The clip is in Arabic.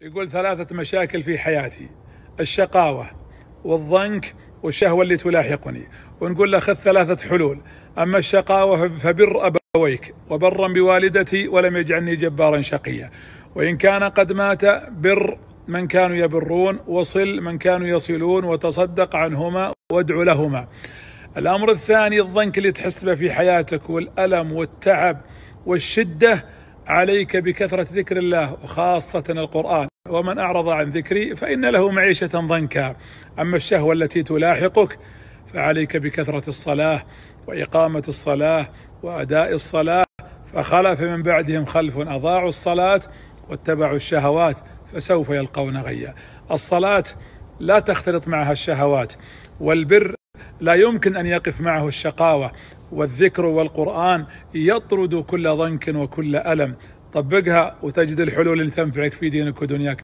يقول ثلاثة مشاكل في حياتي الشقاوة والضنك والشهوة اللي تلاحقني ونقول له خذ ثلاثة حلول أما الشقاوة فبر أبويك وبرا بوالدتي ولم يجعلني جبارا شقيا وإن كان قد مات بر من كانوا يبرون وصل من كانوا يصلون وتصدق عنهما وادع لهما الأمر الثاني الضنك اللي تحس به في حياتك والألم والتعب والشدة عليك بكثرة ذكر الله وخاصة القرآن ومن أعرض عن ذكري فإن له معيشة ضنكا أما الشهوة التي تلاحقك فعليك بكثرة الصلاة وإقامة الصلاة وأداء الصلاة فخلف من بعدهم خلف أضاعوا الصلاة واتبعوا الشهوات فسوف يلقون غيا الصلاة لا تختلط معها الشهوات والبر لا يمكن أن يقف معه الشقاوة والذكر والقرآن يطرد كل ضنك وكل ألم طبقها وتجد الحلول اللي تنفعك في دينك ودنياك